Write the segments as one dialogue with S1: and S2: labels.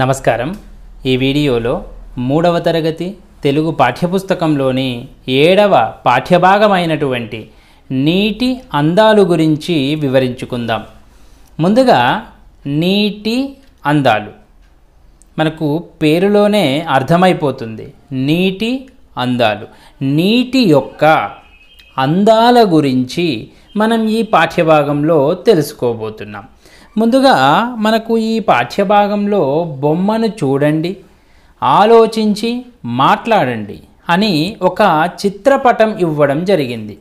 S1: నమస్కారం ఈ వీడియోలో మూడవ తరగతి తెలుగు పాఠ్యపుస్తకంలోని ఏడవ పాఠ్యభాగమైనటువంటి నీటి అందాలు గురించి వివరించుకుందాం ముందుగా నీటి అందాలు మనకు పేరులోనే అర్థమైపోతుంది నీటి అందాలు నీటి యొక్క అందాల గురించి మనం ఈ పాఠ్యభాగంలో తెలుసుకోబోతున్నాం ముందుగా మనకు ఈ పాఠ్యభాగంలో బొమ్మను చూడండి ఆలోచించి మాట్లాడండి అని ఒక చిత్రపటం ఇవ్వడం జరిగింది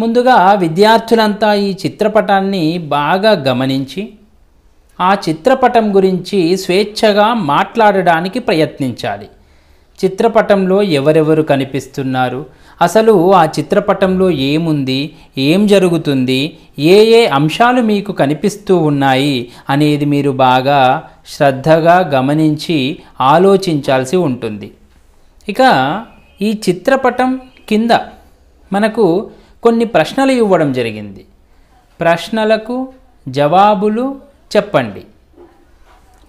S1: ముందుగా విద్యార్థులంతా ఈ చిత్రపటాన్ని బాగా గమనించి ఆ చిత్రపటం గురించి స్వేచ్ఛగా మాట్లాడడానికి ప్రయత్నించాలి చిత్రపటంలో ఎవరెవరు కనిపిస్తున్నారు అసలు ఆ చిత్రపటంలో ఏముంది ఏం జరుగుతుంది ఏ ఏ అంశాలు మీకు కనిపిస్తూ ఉన్నాయి అనేది మీరు బాగా శ్రద్ధగా గమనించి ఆలోచించాల్సి ఉంటుంది ఇక ఈ చిత్రపటం కింద మనకు కొన్ని ప్రశ్నలు ఇవ్వడం జరిగింది ప్రశ్నలకు జవాబులు చెప్పండి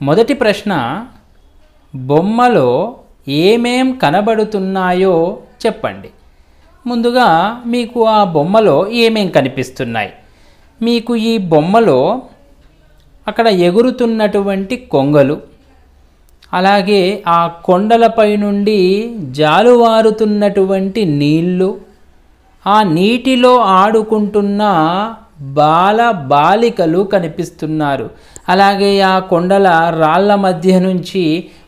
S1: మొదటి ప్రశ్న బొమ్మలో ఏమేం కనబడుతున్నాయో చెప్పండి ముందుగా మీకు ఆ బొమ్మలో ఏమేం కనిపిస్తున్నాయి మీకు ఈ బొమ్మలో అక్కడ ఎగురుతున్నటువంటి కొంగలు అలాగే ఆ కొండలపై నుండి జాలువారుతున్నటువంటి నీళ్ళు ఆ నీటిలో ఆడుకుంటున్న బాల బాలికలు కనిపిస్తున్నారు అలాగే ఆ కొండల రాళ్ళ మధ్య నుంచి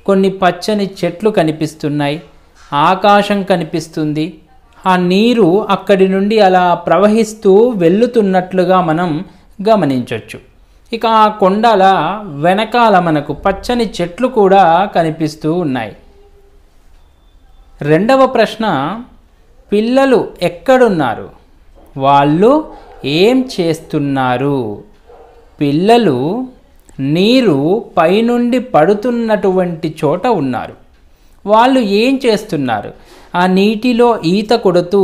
S1: కొన్ని పచ్చని చెట్లు కనిపిస్తున్నాయి ఆకాశం కనిపిస్తుంది ఆ నీరు అక్కడి నుండి అలా ప్రవహిస్తూ వెళ్ళుతున్నట్లుగా మనం గమనించవచ్చు ఇక ఆ కొండల వెనకాల మనకు పచ్చని చెట్లు కూడా కనిపిస్తూ ఉన్నాయి రెండవ ప్రశ్న పిల్లలు ఎక్కడున్నారు వాళ్ళు ఏం చేస్తున్నారు పిల్లలు నీరు పైనుండి పడుతున్నటువంటి చోట ఉన్నారు వాళ్ళు ఏం చేస్తున్నారు ఆ నీటిలో ఈత కొడుతూ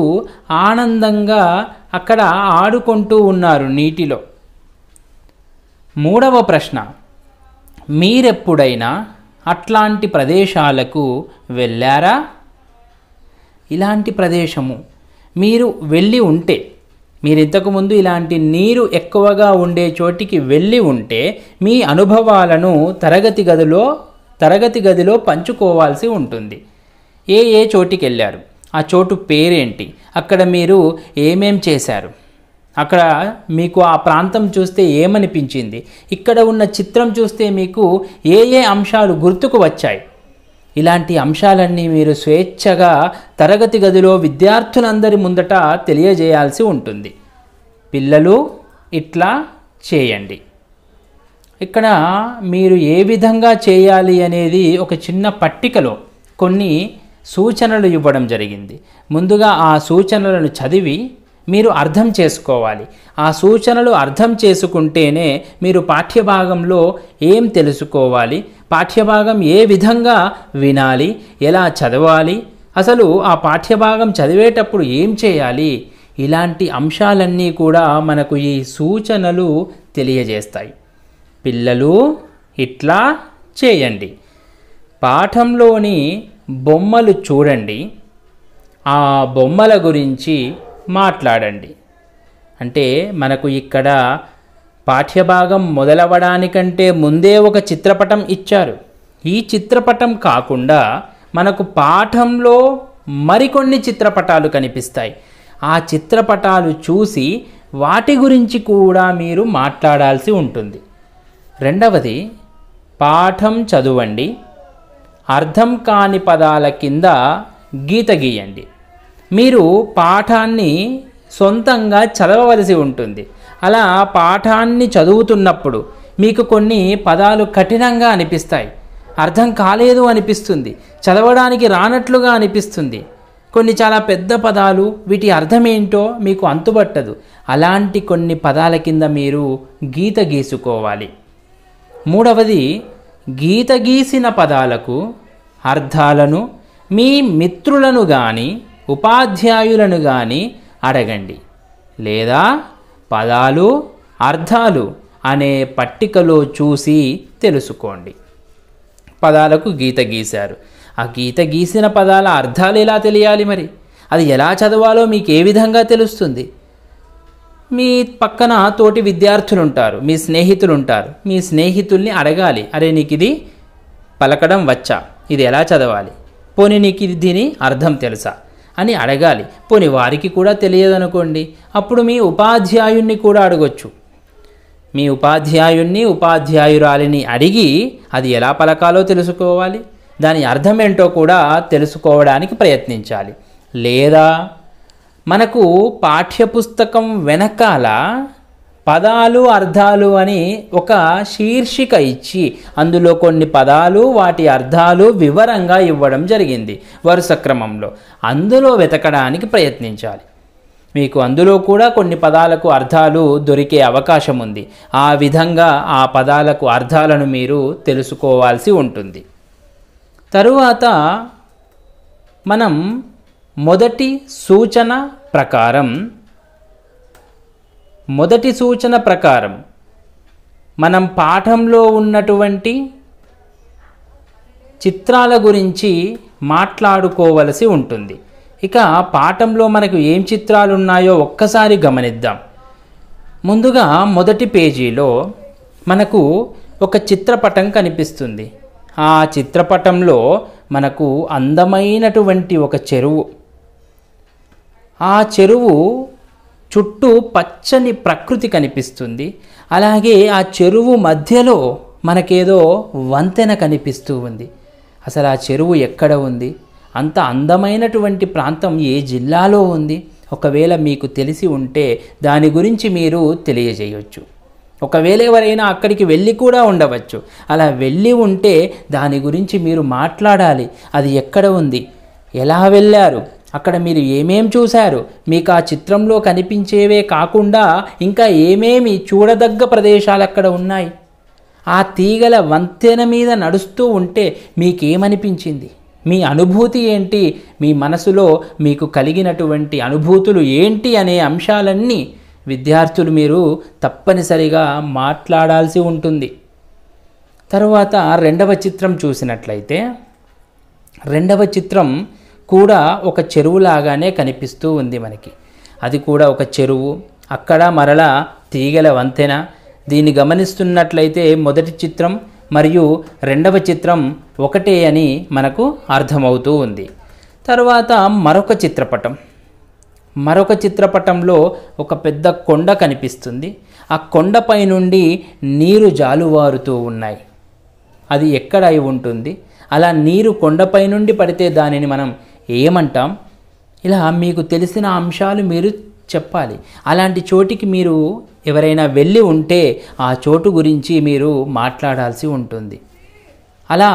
S1: ఆనందంగా అక్కడ ఆడుకుంటూ ఉన్నారు నీటిలో మూడవ ప్రశ్న మీరెప్పుడైనా అట్లాంటి ప్రదేశాలకు వెళ్ళారా ఇలాంటి ప్రదేశము మీరు వెళ్ళి ఉంటే మీరు ఇంతకుముందు ఇలాంటి నీరు ఎక్కువగా ఉండే చోటికి వెళ్ళి ఉంటే మీ అనుభవాలను తరగతి గదిలో తరగతి గదిలో పంచుకోవాల్సి ఉంటుంది ఏ ఏ చోటికి వెళ్ళారు ఆ చోటు పేరేంటి అక్కడ మీరు ఏమేం చేశారు అక్కడ మీకు ఆ ప్రాంతం చూస్తే ఏమనిపించింది ఇక్కడ ఉన్న చిత్రం చూస్తే మీకు ఏ ఏ అంశాలు గుర్తుకు వచ్చాయి ఇలాంటి అంశాలన్నీ మీరు స్వేచ్ఛగా తరగతి గదిలో విద్యార్థులందరి ముందట తెలియజేయాల్సి ఉంటుంది పిల్లలు ఇట్లా చేయండి ఇక్కడ మీరు ఏ విధంగా చేయాలి అనేది ఒక చిన్న పట్టికలో కొన్ని సూచనలు ఇవ్వడం జరిగింది ముందుగా ఆ సూచనలను చదివి మీరు అర్థం చేసుకోవాలి ఆ సూచనలు అర్థం చేసుకుంటేనే మీరు పాఠ్యభాగంలో ఏం తెలుసుకోవాలి పాఠ్యభాగం ఏ విధంగా వినాలి ఎలా చదవాలి అసలు ఆ పాఠ్యభాగం చదివేటప్పుడు ఏం చేయాలి ఇలాంటి అంశాలన్నీ కూడా మనకు ఈ సూచనలు తెలియజేస్తాయి పిల్లలు ఇట్లా చేయండి పాఠంలోని బొమ్మలు చూడండి ఆ బొమ్మల గురించి మాట్లాడండి అంటే మనకు ఇక్కడ పాఠ్యభాగం మొదలవడానికంటే ముందే ఒక చిత్రపటం ఇచ్చారు ఈ చిత్రపటం కాకుండా మనకు పాఠంలో మరికొన్ని చిత్రపటాలు కనిపిస్తాయి ఆ చిత్రపటాలు చూసి వాటి గురించి కూడా మీరు మాట్లాడాల్సి ఉంటుంది రెండవది పాఠం చదవండి అర్థం కాని పదాల కింద గీత గీయండి మీరు పాఠాన్ని సొంతంగా చదవవలసి ఉంటుంది అలా పాఠాన్ని చదువుతున్నప్పుడు మీకు కొన్ని పదాలు కఠినంగా అనిపిస్తాయి అర్థం కాలేదు అనిపిస్తుంది చదవడానికి రానట్లుగా అనిపిస్తుంది కొన్ని చాలా పెద్ద పదాలు వీటి అర్థమేంటో మీకు అంతుబట్టదు అలాంటి కొన్ని పదాల కింద మీరు గీత గీసుకోవాలి మూడవది గీత గీసిన పదాలకు అర్థాలను మీ మిత్రులను గాని ఉపాధ్యాయులను గాని అడగండి లేదా పదాలు అర్థాలు అనే పట్టికలో చూసి తెలుసుకోండి పదాలకు గీత గీశారు ఆ గీత గీసిన పదాల అర్థాలు ఎలా తెలియాలి మరి అది ఎలా చదవాలో మీకు ఏ విధంగా తెలుస్తుంది మీ పక్కన తోటి విద్యార్థులు ఉంటారు మీ స్నేహితులు ఉంటారు మీ స్నేహితుల్ని అడగాలి అరే నీకు ఇది పలకడం వచ్చా ఇది ఎలా చదవాలి పోనీ నీకు ఇది దీని అర్థం తెలుసా అని అడగాలి పోనీ వారికి కూడా తెలియదనుకోండి అప్పుడు మీ ఉపాధ్యాయుణ్ణి కూడా అడగొచ్చు మీ ఉపాధ్యాయుణ్ణి ఉపాధ్యాయురాలిని అడిగి అది ఎలా పలకాలో తెలుసుకోవాలి దాని అర్థం ఏంటో కూడా తెలుసుకోవడానికి ప్రయత్నించాలి లేదా మనకు పాఠ్యపుస్తకం వెనకాల పదాలు అర్థాలు అని ఒక శీర్షిక ఇచ్చి అందులో కొన్ని పదాలు వాటి అర్థాలు వివరంగా ఇవ్వడం జరిగింది వరుస క్రమంలో అందులో వెతకడానికి ప్రయత్నించాలి మీకు అందులో కూడా కొన్ని పదాలకు అర్థాలు దొరికే అవకాశం ఉంది ఆ విధంగా ఆ పదాలకు అర్థాలను మీరు తెలుసుకోవాల్సి ఉంటుంది తరువాత మనం మొదటి సూచన ప్రకారం మొదటి సూచన ప్రకారం మనం పాఠంలో ఉన్నటువంటి చిత్రాల గురించి మాట్లాడుకోవలసి ఉంటుంది ఇక పాఠంలో మనకు ఏం చిత్రాలు ఉన్నాయో ఒక్కసారి గమనిద్దాం ముందుగా మొదటి పేజీలో మనకు ఒక చిత్రపటం కనిపిస్తుంది ఆ చిత్రపటంలో మనకు అందమైనటువంటి ఒక చెరువు ఆ చెరువు చుట్టూ పచ్చని ప్రకృతి కనిపిస్తుంది అలాగే ఆ చెరువు మధ్యలో మనకేదో వంతెన కనిపిస్తూ ఉంది అసలు ఆ చెరువు ఎక్కడ ఉంది అంత అందమైనటువంటి ప్రాంతం ఏ జిల్లాలో ఉంది ఒకవేళ మీకు తెలిసి ఉంటే దాని గురించి మీరు తెలియజేయవచ్చు ఒకవేళ ఎవరైనా అక్కడికి వెళ్ళి కూడా ఉండవచ్చు అలా వెళ్ళి ఉంటే దాని గురించి మీరు మాట్లాడాలి అది ఎక్కడ ఉంది ఎలా వెళ్ళారు అక్కడ మీరు ఏమేం చూశారు మీకు ఆ చిత్రంలో కనిపించేవే కాకుండా ఇంకా ఏమేమి చూడదగ్గ ప్రదేశాలు అక్కడ ఉన్నాయి ఆ తీగల వంతెన మీద నడుస్తూ ఉంటే మీకేమనిపించింది మీ అనుభూతి ఏంటి మీ మనసులో మీకు కలిగినటువంటి అనుభూతులు ఏంటి అనే అంశాలన్నీ విద్యార్థులు మీరు తప్పనిసరిగా మాట్లాడాల్సి ఉంటుంది తర్వాత రెండవ చిత్రం చూసినట్లయితే రెండవ చిత్రం కూడా ఒక చెరువులాగానే కనిపిస్తూ ఉంది మనకి అది కూడా ఒక చెరువు అక్కడ మరల తీగల వంతెన దీన్ని గమనిస్తున్నట్లయితే మొదటి చిత్రం మరియు రెండవ చిత్రం ఒకటే అని మనకు అర్థమవుతూ ఉంది తర్వాత మరొక చిత్రపటం మరొక చిత్రపటంలో ఒక పెద్ద కొండ కనిపిస్తుంది ఆ కొండపై నుండి నీరు జాలువారుతూ ఉన్నాయి అది ఎక్కడ ఉంటుంది అలా నీరు కొండపై నుండి పడితే దానిని మనం ఏమంటాం ఇలా మీకు తెలిసిన అంశాలు మీరు చెప్పాలి అలాంటి చోటికి మీరు ఎవరైనా వెళ్ళి ఉంటే ఆ చోటు గురించి మీరు మాట్లాడాల్సి ఉంటుంది అలా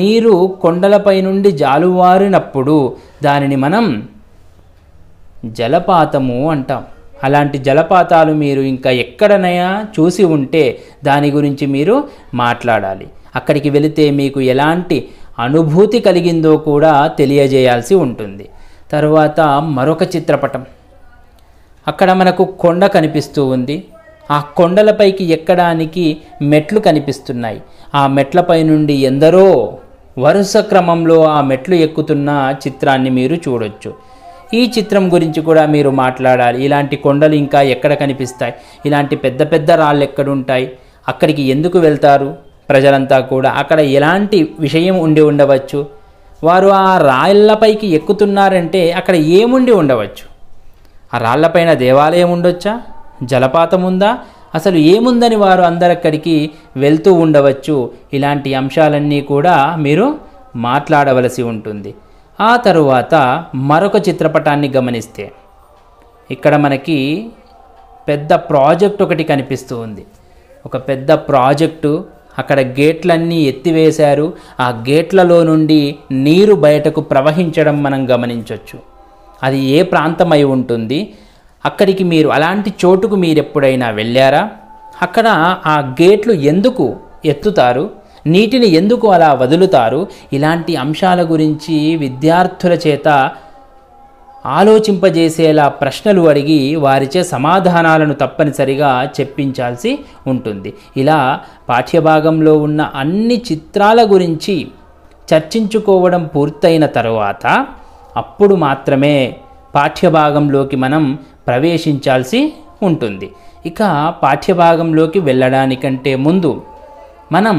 S1: నీరు కొండలపై నుండి జాలువారినప్పుడు దానిని మనం జలపాతము అంటాం అలాంటి జలపాతాలు మీరు ఇంకా ఎక్కడనైనా చూసి ఉంటే దాని గురించి మీరు మాట్లాడాలి అక్కడికి వెళితే మీకు ఎలాంటి అనుభూతి కలిగిందో కూడా తెలియజేయాల్సి ఉంటుంది తర్వాత మరొక చిత్రపటం అక్కడ మనకు కొండ కనిపిస్తూ ఉంది ఆ కొండలపైకి ఎక్కడానికి మెట్లు కనిపిస్తున్నాయి ఆ మెట్లపై నుండి ఎందరో వరుస క్రమంలో ఆ మెట్లు ఎక్కుతున్న చిత్రాన్ని మీరు చూడొచ్చు ఈ చిత్రం గురించి కూడా మీరు మాట్లాడాలి ఇలాంటి కొండలు ఇంకా ఎక్కడ కనిపిస్తాయి ఇలాంటి పెద్ద పెద్ద రాళ్ళు ఎక్కడుంటాయి అక్కడికి ఎందుకు వెళ్తారు ప్రజలంతా కూడా అక్కడ ఎలాంటి విషయం ఉండి ఉండవచ్చు వారు ఆ రాళ్లపైకి ఎక్కుతున్నారంటే అక్కడ ఏముండి ఉండవచ్చు ఆ రాళ్లపైన దేవాలయం ఉండొచ్చా జలపాతం ఉందా అసలు ఏముందని వారు అందరక్కడికి వెళ్తూ ఉండవచ్చు ఇలాంటి అంశాలన్నీ కూడా మీరు మాట్లాడవలసి ఉంటుంది ఆ తరువాత మరొక చిత్రపటాన్ని గమనిస్తే ఇక్కడ మనకి పెద్ద ప్రాజెక్ట్ ఒకటి కనిపిస్తూ ఉంది ఒక పెద్ద ప్రాజెక్టు అక్కడ గేట్లన్నీ ఎత్తివేశారు ఆ గేట్లలో నుండి నీరు బయటకు ప్రవహించడం మనం గమనించవచ్చు అది ఏ ప్రాంతమై ఉంటుంది అక్కడికి మీరు అలాంటి చోటుకు మీరు ఎప్పుడైనా వెళ్ళారా అక్కడ ఆ గేట్లు ఎందుకు ఎత్తుతారు నీటిని ఎందుకు అలా వదులుతారు ఇలాంటి అంశాల గురించి విద్యార్థుల చేత ఆలోచింపజేసేలా ప్రశ్నలు అడిగి వారిచే సమాధానాలను తప్పనిసరిగా చెప్పించాల్సి ఉంటుంది ఇలా పాఠ్యభాగంలో ఉన్న అన్ని చిత్రాల గురించి చర్చించుకోవడం పూర్తయిన తరువాత అప్పుడు మాత్రమే పాఠ్యభాగంలోకి మనం ప్రవేశించాల్సి ఉంటుంది ఇక పాఠ్యభాగంలోకి వెళ్ళడానికంటే ముందు మనం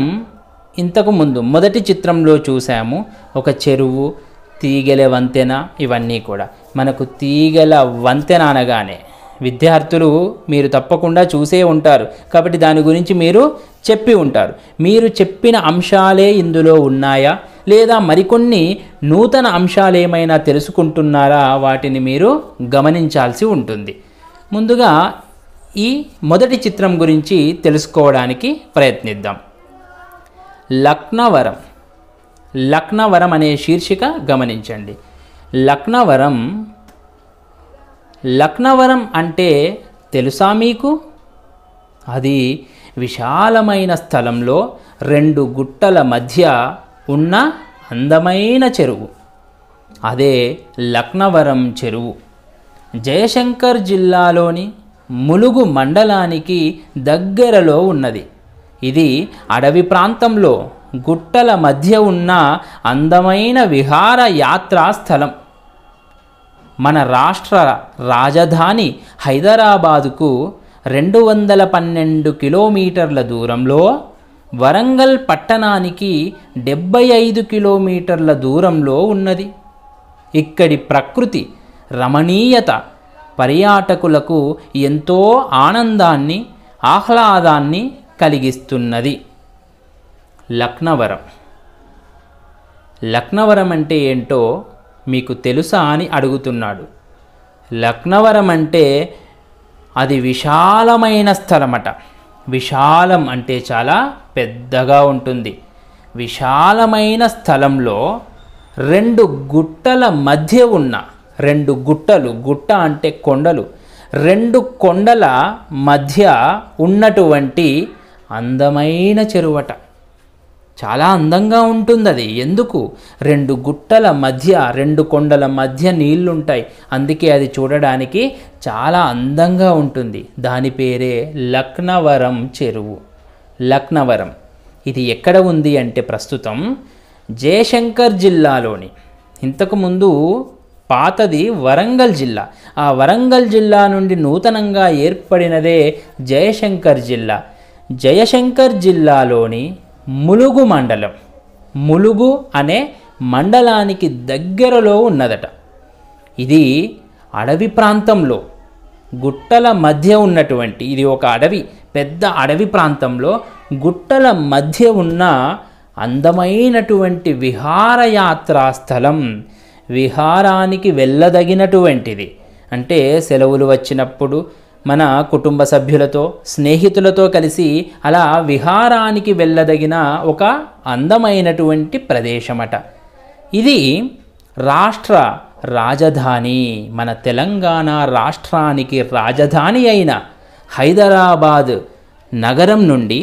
S1: ఇంతకు ముందు మొదటి చిత్రంలో చూసాము ఒక చెరువు తీగల వంతెన ఇవన్నీ కూడా మనకు తీగల వంతెన అనగానే విద్యార్థులు మీరు తప్పకుండా చూసే ఉంటారు కాబట్టి దాని గురించి మీరు చెప్పి ఉంటారు మీరు చెప్పిన అంశాలే ఇందులో ఉన్నాయా లేదా మరికొన్ని నూతన అంశాలు ఏమైనా తెలుసుకుంటున్నారా వాటిని మీరు గమనించాల్సి ఉంటుంది ముందుగా ఈ మొదటి చిత్రం గురించి తెలుసుకోవడానికి ప్రయత్నిద్దాం లక్నవరం లక్నవరం అనే శీర్షిక గమనించండి లక్నవరం లక్నవరం అంటే తెలుసా మీకు అది విశాలమైన స్థలంలో రెండు గుట్టల మధ్య ఉన్న అందమైన చెరువు అదే లక్నవరం చెరువు జయశంకర్ జిల్లాలోని ములుగు మండలానికి దగ్గరలో ఉన్నది ఇది అడవి ప్రాంతంలో గుట్టల మధ్య ఉన్న అందమైన విహార యాత్రా స్థలం మన రాష్ట్ర రాజధాని హైదరాబాదుకు రెండు వందల పన్నెండు కిలోమీటర్ల దూరంలో వరంగల్ పట్టణానికి డెబ్బై ఐదు కిలోమీటర్ల దూరంలో ఉన్నది ఇక్కడి ప్రకృతి రమణీయత పర్యాటకులకు ఎంతో ఆనందాన్ని ఆహ్లాదాన్ని కలిగిస్తున్నది లక్నవరం లక్నవరం అంటే ఏంటో మీకు తెలుసా అని అడుగుతున్నాడు లక్నవరం అంటే అది విశాలమైన స్థలమట విశాలం అంటే చాలా పెద్దగా ఉంటుంది విశాలమైన స్థలంలో రెండు గుట్టల మధ్య ఉన్న రెండు గుట్టలు గుట్ట అంటే కొండలు రెండు కొండల మధ్య ఉన్నటువంటి అందమైన చెరువట చాలా అందంగా ఉంటుంది అది ఎందుకు రెండు గుట్టల మధ్య రెండు కొండల మధ్య నీళ్లుంటాయి అందుకే అది చూడడానికి చాలా అందంగా ఉంటుంది దాని పేరే లక్నవరం చెరువు లక్నవరం ఇది ఎక్కడ ఉంది అంటే ప్రస్తుతం జయశంకర్ జిల్లాలోని ఇంతకుముందు పాతది వరంగల్ జిల్లా ఆ వరంగల్ జిల్లా నుండి నూతనంగా ఏర్పడినదే జయశంకర్ జిల్లా జయశంకర్ జిల్లాలోని ములుగు మండలం ములుగు అనే మండలానికి దగ్గరలో ఉన్నదట ఇది అడవి ప్రాంతంలో గుట్టల మధ్య ఉన్నటువంటి ఇది ఒక అడవి పెద్ద అడవి ప్రాంతంలో గుట్టల మధ్య ఉన్న అందమైనటువంటి విహారయాత్రా స్థలం విహారానికి వెళ్ళదగినటువంటిది అంటే సెలవులు వచ్చినప్పుడు మన కుటుంబ సభ్యులతో స్నేహితులతో కలిసి అలా విహారానికి వెళ్ళదగిన ఒక అందమైనటువంటి ప్రదేశమట ఇది రాష్ట్ర రాజధాని మన తెలంగాణ రాష్ట్రానికి రాజధాని అయిన హైదరాబాద్ నగరం నుండి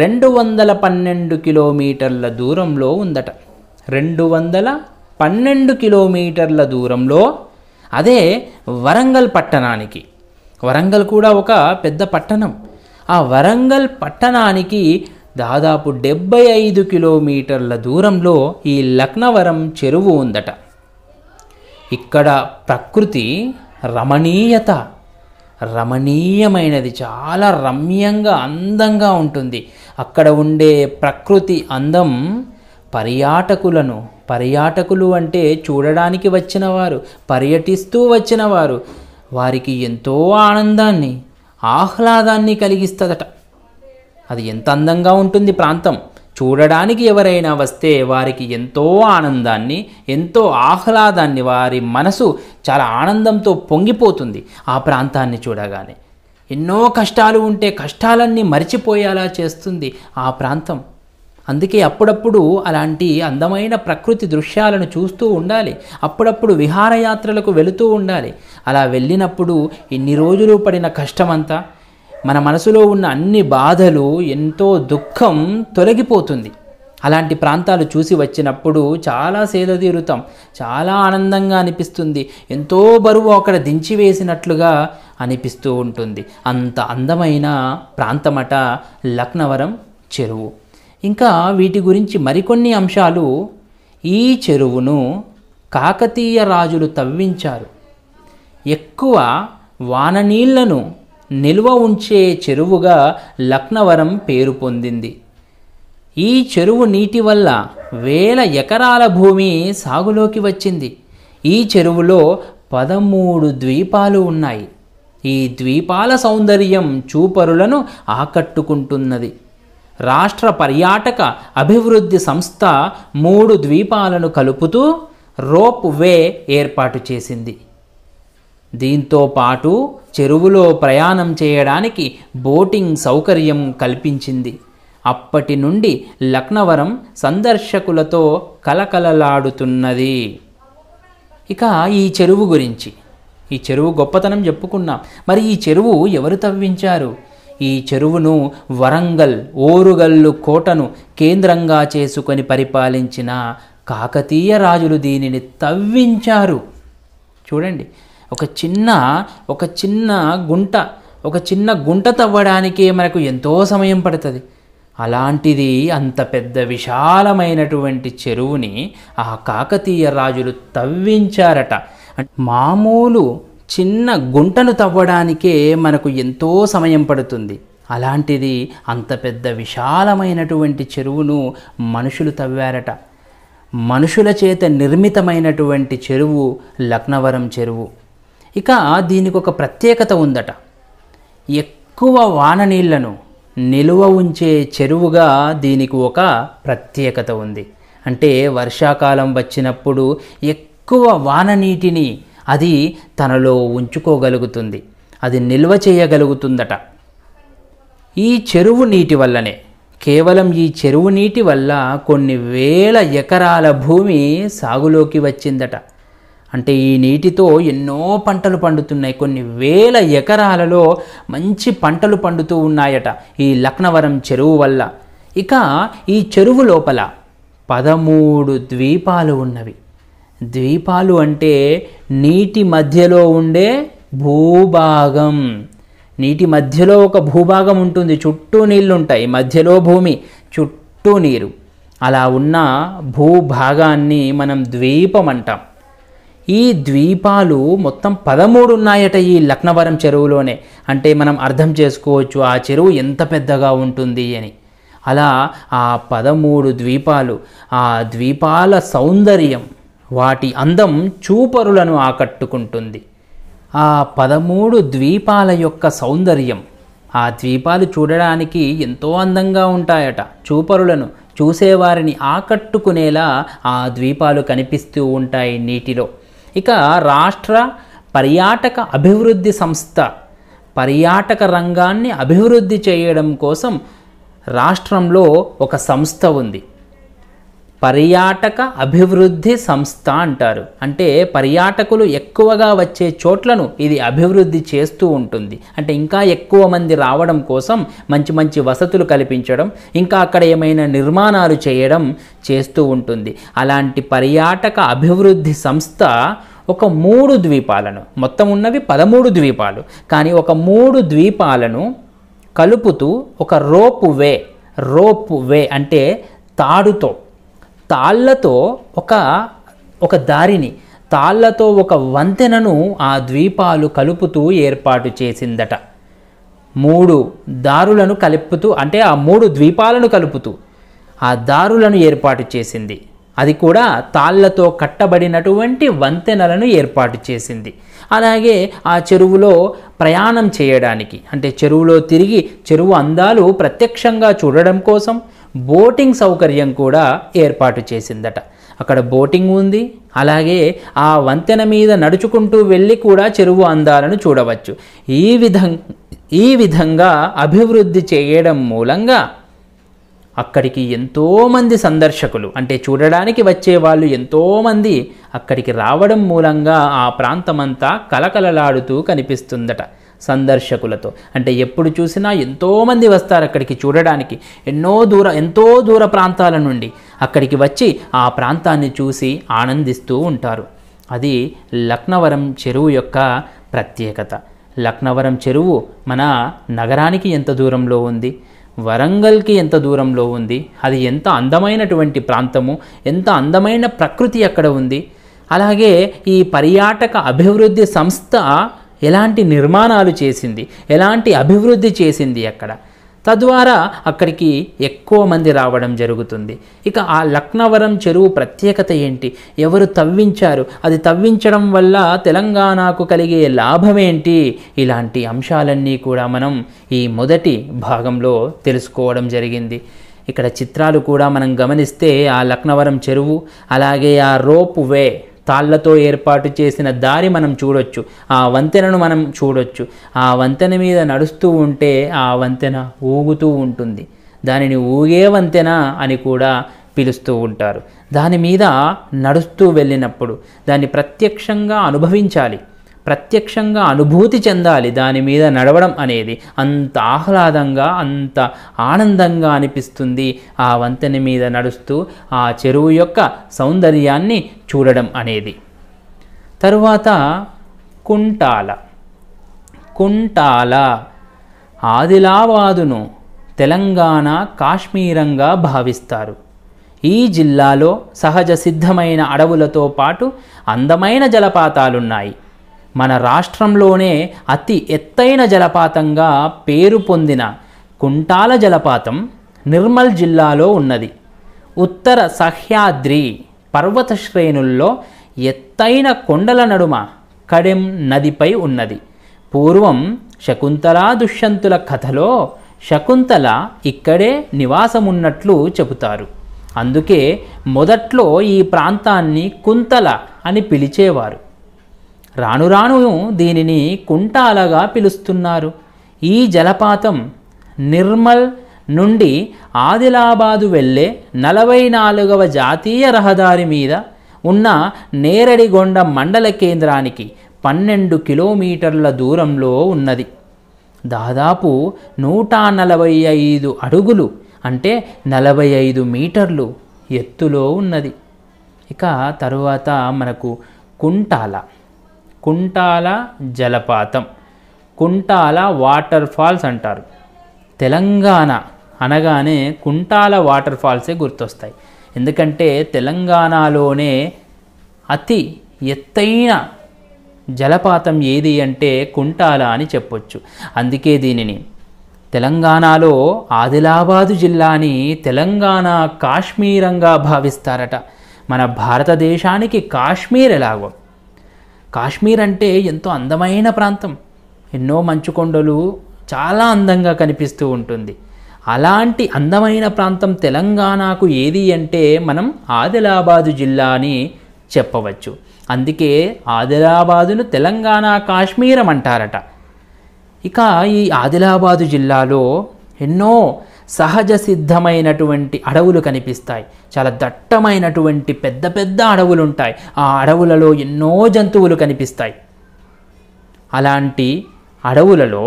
S1: రెండు వందల పన్నెండు కిలోమీటర్ల దూరంలో ఉందట రెండు వందల పన్నెండు కిలోమీటర్ల దూరంలో అదే వరంగల్ పట్టణానికి వరంగల్ కూడా ఒక పెద్ద పట్టణం ఆ వరంగల్ పట్టణానికి దాదాపు డెబ్బై ఐదు కిలోమీటర్ల దూరంలో ఈ లక్నవరం చెరువు ఉందట ఇక్కడ ప్రకృతి రమణీయత రమణీయమైనది చాలా రమ్యంగా అందంగా ఉంటుంది అక్కడ ఉండే ప్రకృతి అందం పర్యాటకులను పర్యాటకులు అంటే చూడడానికి వచ్చినవారు పర్యటిస్తూ వచ్చినవారు వారికి ఎంతో ఆనందాన్ని ఆహ్లాదాన్ని కలిగిస్తుందట అది ఎంత అందంగా ఉంటుంది ప్రాంతం చూడడానికి ఎవరైనా వస్తే వారికి ఎంతో ఆనందాన్ని ఎంతో ఆహ్లాదాన్ని వారి మనసు చాలా ఆనందంతో పొంగిపోతుంది ఆ ప్రాంతాన్ని చూడగానే ఎన్నో కష్టాలు ఉంటే కష్టాలన్నీ మరిచిపోయేలా చేస్తుంది ఆ ప్రాంతం అందుకే అప్పుడప్పుడు అలాంటి అందమైన ప్రకృతి దృశ్యాలను చూస్తూ ఉండాలి అప్పుడప్పుడు విహారయాత్రలకు వెళుతూ ఉండాలి అలా వెళ్ళినప్పుడు ఇన్ని రోజులు పడిన కష్టమంతా మన మనసులో ఉన్న అన్ని బాధలు ఎంతో దుఃఖం తొలగిపోతుంది అలాంటి ప్రాంతాలు చూసి వచ్చినప్పుడు చాలా సేదతీరుతాం చాలా ఆనందంగా అనిపిస్తుంది ఎంతో బరువు అక్కడ దించివేసినట్లుగా అనిపిస్తూ ఉంటుంది అంత అందమైన ప్రాంతమట లక్నవరం చెరువు ఇంకా వీటి గురించి మరికొన్ని అంశాలు ఈ చెరువును కాకతీయ రాజులు తవ్వించారు ఎక్కువ వాన నీళ్లను నిల్వ ఉంచే చెరువుగా లక్నవరం పేరు పొందింది ఈ చెరువు నీటి వల్ల వేల ఎకరాల భూమి సాగులోకి వచ్చింది ఈ చెరువులో పదమూడు ద్వీపాలు ఉన్నాయి ఈ ద్వీపాల సౌందర్యం చూపరులను ఆకట్టుకుంటున్నది రాష్ట్ర పర్యాటక అభివృద్ధి సంస్థ మూడు ద్వీపాలను కలుపుతూ రోప్ వే ఏర్పాటు చేసింది దీంతో పాటు చెరువులో ప్రయాణం చేయడానికి బోటింగ్ సౌకర్యం కల్పించింది అప్పటి నుండి లక్నవరం సందర్శకులతో కలకలలాడుతున్నది ఇక ఈ చెరువు గురించి ఈ చెరువు గొప్పతనం చెప్పుకున్నాం మరి ఈ చెరువు ఎవరు తవ్వించారు ఈ చెరువును వరంగల్ ఓరుగల్లు కోటను కేంద్రంగా చేసుకొని పరిపాలించిన కాకతీయ రాజులు దీనిని తవ్వించారు చూడండి ఒక చిన్న ఒక చిన్న గుంట ఒక చిన్న గుంట తవ్వడానికే మనకు ఎంతో సమయం పడుతుంది అలాంటిది అంత పెద్ద విశాలమైనటువంటి చెరువుని ఆ కాకతీయ రాజులు తవ్వించారట మామూలు చిన్న గుంటను తవ్వడానికే మనకు ఎంతో సమయం పడుతుంది అలాంటిది అంత పెద్ద విశాలమైనటువంటి చెరువును మనుషులు తవ్వారట మనుషుల చేత నిర్మితమైనటువంటి చెరువు లక్నవరం చెరువు ఇక దీనికి ఒక ప్రత్యేకత ఉందట ఎక్కువ వాన నీళ్లను నిలువ ఉంచే చెరువుగా దీనికి ఒక ప్రత్యేకత ఉంది అంటే వర్షాకాలం వచ్చినప్పుడు ఎక్కువ వాన నీటిని అది తనలో ఉంచుకోగలుగుతుంది అది నిల్వ చేయగలుగుతుందట ఈ చెరువు నీటి వల్లనే కేవలం ఈ చెరువు నీటి వల్ల కొన్ని వేల ఎకరాల భూమి సాగులోకి వచ్చిందట అంటే ఈ నీటితో ఎన్నో పంటలు పండుతున్నాయి కొన్ని వేల ఎకరాలలో మంచి పంటలు పండుతూ ఉన్నాయట ఈ లక్నవరం చెరువు వల్ల ఇక ఈ చెరువు లోపల పదమూడు ద్వీపాలు ఉన్నవి ద్వీపాలు అంటే నీటి మధ్యలో ఉండే భూభాగం నీటి మధ్యలో ఒక భూభాగం ఉంటుంది చుట్టూ నీళ్ళు ఉంటాయి మధ్యలో భూమి చుట్టూ నీరు అలా ఉన్న భూభాగాన్ని మనం ద్వీపం అంటాం ఈ ద్వీపాలు మొత్తం పదమూడు ఉన్నాయట ఈ లక్నవరం చెరువులోనే అంటే మనం అర్థం చేసుకోవచ్చు ఆ చెరువు ఎంత పెద్దగా ఉంటుంది అని అలా ఆ పదమూడు ద్వీపాలు ఆ ద్వీపాల సౌందర్యం వాటి అందం చూపరులను ఆకట్టుకుంటుంది ఆ పదమూడు ద్వీపాల యొక్క సౌందర్యం ఆ ద్వీపాలు చూడడానికి ఎంతో అందంగా ఉంటాయట చూపరులను చూసేవారిని ఆకట్టుకునేలా ఆ ద్వీపాలు కనిపిస్తూ ఉంటాయి నీటిలో ఇక రాష్ట్ర పర్యాటక అభివృద్ధి సంస్థ పర్యాటక రంగాన్ని అభివృద్ధి చేయడం కోసం రాష్ట్రంలో ఒక సంస్థ ఉంది పర్యాటక అభివృద్ధి సంస్థ అంటారు అంటే పర్యాటకులు ఎక్కువగా వచ్చే చోట్లను ఇది అభివృద్ధి చేస్తూ ఉంటుంది అంటే ఇంకా ఎక్కువ మంది రావడం కోసం మంచి మంచి వసతులు కల్పించడం ఇంకా అక్కడ ఏమైనా నిర్మాణాలు చేయడం చేస్తూ ఉంటుంది అలాంటి పర్యాటక అభివృద్ధి సంస్థ ఒక మూడు ద్వీపాలను మొత్తం ఉన్నవి పదమూడు ద్వీపాలు కానీ ఒక మూడు ద్వీపాలను కలుపుతూ ఒక రోప్ వే రోప్ వే అంటే తాడుతో తాళ్లతో ఒక ఒక దారిని తాళ్లతో ఒక వంతెనను ఆ ద్వీపాలు కలుపుతూ ఏర్పాటు చేసిందట మూడు దారులను కలుపుతూ అంటే ఆ మూడు ద్వీపాలను కలుపుతూ ఆ దారులను ఏర్పాటు చేసింది అది కూడా తాళ్లతో కట్టబడినటువంటి వంతెనలను ఏర్పాటు చేసింది అలాగే ఆ చెరువులో ప్రయాణం చేయడానికి అంటే చెరువులో తిరిగి చెరువు అందాలు ప్రత్యక్షంగా చూడడం కోసం బోటింగ్ సౌకర్యం కూడా ఏర్పాటు చేసిందట అక్కడ బోటింగ్ ఉంది అలాగే ఆ వంతెన మీద నడుచుకుంటూ వెళ్ళి కూడా చెరువు అందాలను చూడవచ్చు ఈ విధం ఈ విధంగా అభివృద్ధి చేయడం మూలంగా అక్కడికి ఎంతోమంది సందర్శకులు అంటే చూడడానికి వచ్చే వాళ్ళు ఎంతోమంది అక్కడికి రావడం మూలంగా ఆ ప్రాంతమంతా కలకలలాడుతూ కనిపిస్తుందట సందర్శకులతో అంటే ఎప్పుడు చూసినా ఎంతోమంది వస్తారు అక్కడికి చూడడానికి ఎన్నో దూర ఎంతో దూర ప్రాంతాల నుండి అక్కడికి వచ్చి ఆ ప్రాంతాన్ని చూసి ఆనందిస్తూ ఉంటారు అది లక్నవరం చెరువు యొక్క ప్రత్యేకత లక్నవరం చెరువు మన నగరానికి ఎంత దూరంలో ఉంది వరంగల్కి ఎంత దూరంలో ఉంది అది ఎంత అందమైనటువంటి ప్రాంతము ఎంత అందమైన ప్రకృతి అక్కడ ఉంది అలాగే ఈ పర్యాటక అభివృద్ధి సంస్థ ఎలాంటి నిర్మాణాలు చేసింది ఎలాంటి అభివృద్ధి చేసింది అక్కడ తద్వారా అక్కడికి ఎక్కువ మంది రావడం జరుగుతుంది ఇక ఆ లక్నవరం చెరువు ప్రత్యేకత ఏంటి ఎవరు తవ్వించారు అది తవ్వించడం వల్ల తెలంగాణకు కలిగే లాభం ఏంటి ఇలాంటి అంశాలన్నీ కూడా మనం ఈ మొదటి భాగంలో తెలుసుకోవడం జరిగింది ఇక్కడ చిత్రాలు కూడా మనం గమనిస్తే ఆ లక్నవరం చెరువు అలాగే ఆ రోప్ వే తాళ్లతో ఏర్పాటు చేసిన దారి మనం చూడొచ్చు ఆ వంతెనను మనం చూడొచ్చు ఆ వంతెన మీద నడుస్తూ ఉంటే ఆ వంతెన ఊగుతూ ఉంటుంది దానిని ఊగే వంతెన అని కూడా పిలుస్తూ ఉంటారు దాని మీద నడుస్తూ వెళ్ళినప్పుడు దాన్ని ప్రత్యక్షంగా అనుభవించాలి ప్రత్యక్షంగా అనుభూతి చెందాలి దాని మీద నడవడం అనేది అంత ఆహ్లాదంగా అంత ఆనందంగా అనిపిస్తుంది ఆ వంతెన మీద నడుస్తూ ఆ చెరువు యొక్క సౌందర్యాన్ని చూడడం అనేది తరువాత కుంటాల కుంటాల ఆదిలాబాదును తెలంగాణ కాశ్మీరంగా భావిస్తారు ఈ జిల్లాలో సహజ సిద్ధమైన అడవులతో పాటు అందమైన జలపాతాలున్నాయి మన రాష్ట్రంలోనే అతి ఎత్తైన జలపాతంగా పేరు పొందిన కుంటాల జలపాతం నిర్మల్ జిల్లాలో ఉన్నది ఉత్తర సహ్యాద్రి పర్వత శ్రేణుల్లో ఎత్తైన కొండల నడుమ కడెం నదిపై ఉన్నది పూర్వం శకుంతలా దుష్యంతుల కథలో శకుంతల ఇక్కడే నివాసమున్నట్లు చెబుతారు అందుకే మొదట్లో ఈ ప్రాంతాన్ని కుంతల అని పిలిచేవారు రాను రాను దీనిని కుంటాలగా పిలుస్తున్నారు ఈ జలపాతం నిర్మల్ నుండి ఆదిలాబాదు వెళ్ళే నలభై నాలుగవ జాతీయ రహదారి మీద ఉన్న నేరడిగొండ మండల కేంద్రానికి పన్నెండు కిలోమీటర్ల దూరంలో ఉన్నది దాదాపు నూట నలభై ఐదు అడుగులు అంటే నలభై ఐదు మీటర్లు ఎత్తులో ఉన్నది ఇక తరువాత మనకు కుంటాల కుంటాల జలపాతం కుంటాల వాటర్ ఫాల్స్ అంటారు తెలంగాణ అనగానే కుంటాల వాటర్ ఫాల్సే గుర్తొస్తాయి ఎందుకంటే తెలంగాణలోనే అతి ఎత్తైన జలపాతం ఏది అంటే కుంటాల అని చెప్పొచ్చు అందుకే దీనిని తెలంగాణలో ఆదిలాబాదు జిల్లాని తెలంగాణ కాశ్మీరంగా భావిస్తారట మన భారతదేశానికి కాశ్మీర్ ఎలాగో కాశ్మీర్ అంటే ఎంతో అందమైన ప్రాంతం ఎన్నో మంచు కొండలు చాలా అందంగా కనిపిస్తూ ఉంటుంది అలాంటి అందమైన ప్రాంతం తెలంగాణకు ఏది అంటే మనం ఆదిలాబాదు జిల్లా అని చెప్పవచ్చు అందుకే ఆదిలాబాదును తెలంగాణ కాశ్మీరం అంటారట ఇక ఈ ఆదిలాబాదు జిల్లాలో ఎన్నో సహజ సిద్ధమైనటువంటి అడవులు కనిపిస్తాయి చాలా దట్టమైనటువంటి పెద్ద పెద్ద అడవులు ఉంటాయి ఆ అడవులలో ఎన్నో జంతువులు కనిపిస్తాయి అలాంటి అడవులలో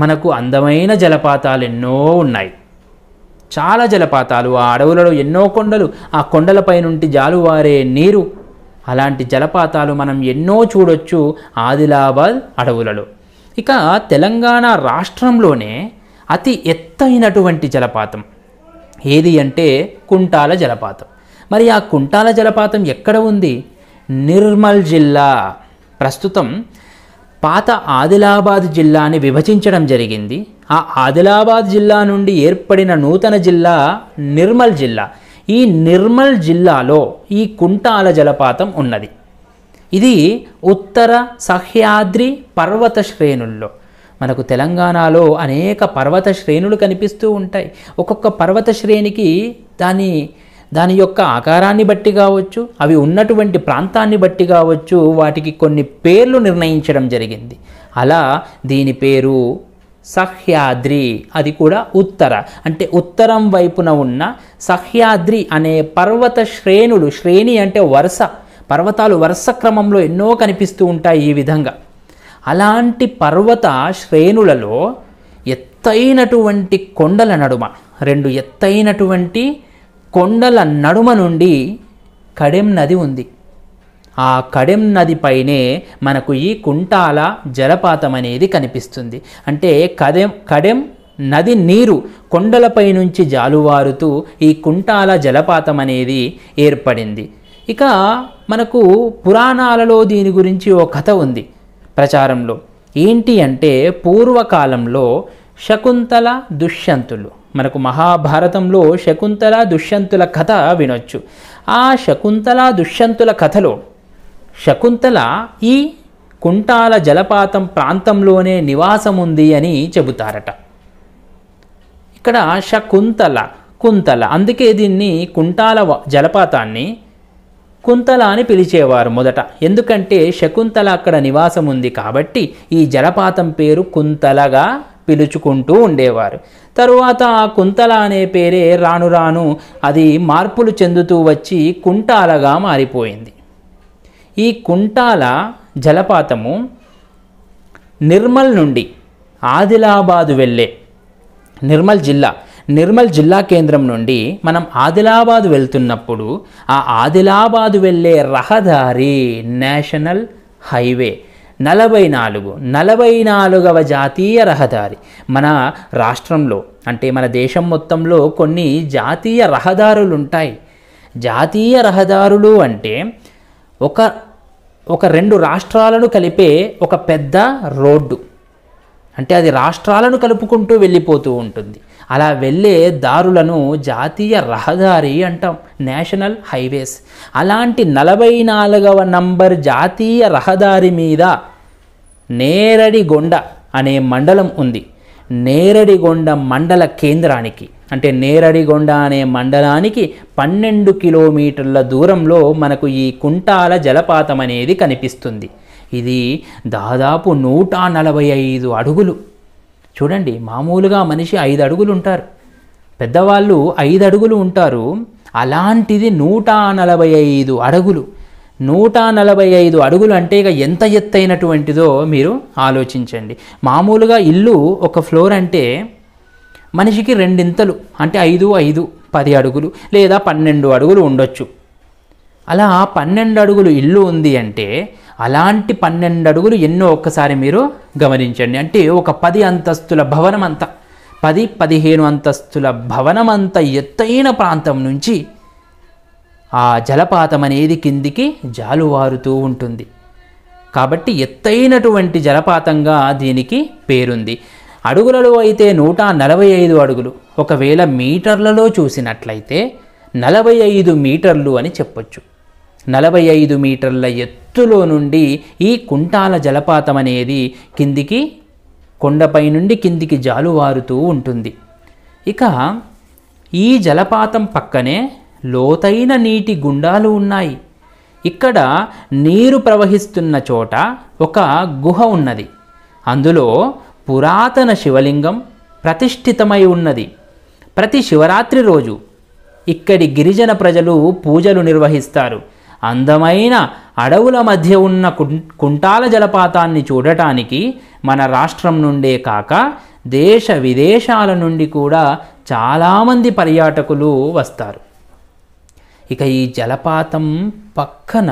S1: మనకు అందమైన జలపాతాలు ఎన్నో ఉన్నాయి చాలా జలపాతాలు ఆ అడవులలో ఎన్నో కొండలు ఆ కొండలపై నుండి జాలువారే నీరు అలాంటి జలపాతాలు మనం ఎన్నో చూడొచ్చు ఆదిలాబాద్ అడవులలో ఇక తెలంగాణ రాష్ట్రంలోనే అతి ఎత్తైనటువంటి జలపాతం ఏది అంటే కుంటాల జలపాతం మరి ఆ కుంటాల జలపాతం ఎక్కడ ఉంది నిర్మల్ జిల్లా ప్రస్తుతం పాత ఆదిలాబాద్ జిల్లాని విభజించడం జరిగింది ఆ ఆదిలాబాద్ జిల్లా నుండి ఏర్పడిన నూతన జిల్లా నిర్మల్ జిల్లా ఈ నిర్మల్ జిల్లాలో ఈ కుంటాల జలపాతం ఉన్నది ఇది ఉత్తర సహ్యాద్రి పర్వత శ్రేణుల్లో మనకు తెలంగాణలో అనేక పర్వత శ్రేణులు కనిపిస్తూ ఉంటాయి ఒక్కొక్క పర్వత శ్రేణికి దాని దాని యొక్క ఆకారాన్ని బట్టి కావచ్చు అవి ఉన్నటువంటి ప్రాంతాన్ని బట్టి కావచ్చు వాటికి కొన్ని పేర్లు నిర్ణయించడం జరిగింది అలా దీని పేరు సహ్యాద్రి అది కూడా ఉత్తర అంటే ఉత్తరం వైపున ఉన్న సహ్యాద్రి అనే పర్వత శ్రేణులు శ్రేణి అంటే వరుస పర్వతాలు వరుస క్రమంలో ఎన్నో కనిపిస్తూ ఉంటాయి ఈ విధంగా అలాంటి పర్వత శ్రేణులలో ఎత్తైనటువంటి కొండల నడుమ రెండు ఎత్తైనటువంటి కొండల నడుమ నుండి కడెం నది ఉంది ఆ కడెం నదిపైనే మనకు ఈ కుంటాల జలపాతం అనేది కనిపిస్తుంది అంటే కదెం కడెం నది నీరు కొండలపై నుంచి జాలువారుతూ ఈ కుంటాల జలపాతం అనేది ఏర్పడింది ఇక మనకు పురాణాలలో దీని గురించి ఓ కథ ఉంది ప్రచారంలో ఏంటి అంటే పూర్వకాలంలో శకుంతల దుష్యంతులు మనకు మహాభారతంలో శకుంతల దుష్యంతుల కథ వినొచ్చు ఆ శకుంతల దుష్యంతుల కథలో శకుంతల ఈ కుంటాల జలపాతం ప్రాంతంలోనే నివాసం ఉంది అని చెబుతారట ఇక్కడ శకుంతల కుంతల అందుకే దీన్ని కుంటాల జలపాతాన్ని కుంతల అని పిలిచేవారు మొదట ఎందుకంటే శకుంతల అక్కడ నివాసం ఉంది కాబట్టి ఈ జలపాతం పేరు కుంతలగా పిలుచుకుంటూ ఉండేవారు తరువాత ఆ కుంతల అనే పేరే రాను రాను అది మార్పులు చెందుతూ వచ్చి కుంటాలగా మారిపోయింది ఈ కుంటాల జలపాతము నిర్మల్ నుండి ఆదిలాబాదు వెళ్ళే నిర్మల్ జిల్లా నిర్మల్ జిల్లా కేంద్రం నుండి మనం ఆదిలాబాద్ వెళ్తున్నప్పుడు ఆ ఆదిలాబాద్ వెళ్ళే రహదారి నేషనల్ హైవే నలభై నాలుగు నలభై నాలుగవ జాతీయ రహదారి మన రాష్ట్రంలో అంటే మన దేశం మొత్తంలో కొన్ని జాతీయ రహదారులు ఉంటాయి జాతీయ రహదారులు అంటే ఒక ఒక రెండు రాష్ట్రాలను కలిపే ఒక పెద్ద రోడ్డు అంటే అది రాష్ట్రాలను కలుపుకుంటూ వెళ్ళిపోతూ ఉంటుంది అలా వెళ్ళే దారులను జాతీయ రహదారి అంటాం నేషనల్ హైవేస్ అలాంటి నలభై నాలుగవ నంబర్ జాతీయ రహదారి మీద నేరడిగొండ అనే మండలం ఉంది నేరడిగొండ మండల కేంద్రానికి అంటే నేరడిగొండ అనే మండలానికి పన్నెండు కిలోమీటర్ల దూరంలో మనకు ఈ కుంటాల జలపాతం అనేది కనిపిస్తుంది ఇది దాదాపు నూట నలభై ఐదు అడుగులు చూడండి మామూలుగా మనిషి ఐదు అడుగులు ఉంటారు పెద్దవాళ్ళు ఐదు అడుగులు ఉంటారు అలాంటిది నూట నలభై ఐదు అడుగులు నూట నలభై ఐదు అడుగులు అంటే ఇక ఎంత ఎత్తైనటువంటిదో మీరు ఆలోచించండి మామూలుగా ఇల్లు ఒక ఫ్లోర్ అంటే మనిషికి రెండింతలు అంటే ఐదు ఐదు పది అడుగులు లేదా పన్నెండు అడుగులు ఉండొచ్చు అలా పన్నెండు అడుగులు ఇల్లు ఉంది అంటే అలాంటి పన్నెండు అడుగులు ఎన్నో ఒక్కసారి మీరు గమనించండి అంటే ఒక పది అంతస్తుల భవనం అంత పది పదిహేను అంతస్తుల భవనం అంత ఎత్తైన ప్రాంతం నుంచి ఆ జలపాతం అనేది కిందికి జాలువారుతూ ఉంటుంది కాబట్టి ఎత్తైనటువంటి జలపాతంగా దీనికి పేరుంది అడుగులలో అయితే నూట నలభై ఐదు అడుగులు ఒకవేళ మీటర్లలో చూసినట్లయితే నలభై ఐదు మీటర్లు అని చెప్పొచ్చు నలభై ఐదు మీటర్ల ఎత్తులో నుండి ఈ కుంటాల జలపాతం అనేది కిందికి కొండపై నుండి కిందికి జాలువారుతూ ఉంటుంది ఇక ఈ జలపాతం పక్కనే లోతైన నీటి గుండాలు ఉన్నాయి ఇక్కడ నీరు ప్రవహిస్తున్న చోట ఒక గుహ ఉన్నది అందులో పురాతన శివలింగం ప్రతిష్ఠితమై ఉన్నది ప్రతి శివరాత్రి రోజు ఇక్కడి గిరిజన ప్రజలు పూజలు నిర్వహిస్తారు అందమైన అడవుల మధ్య ఉన్న కుంటాల జలపాతాన్ని చూడటానికి మన రాష్ట్రం నుండే కాక దేశ విదేశాల నుండి కూడా చాలామంది పర్యాటకులు వస్తారు ఇక ఈ జలపాతం పక్కన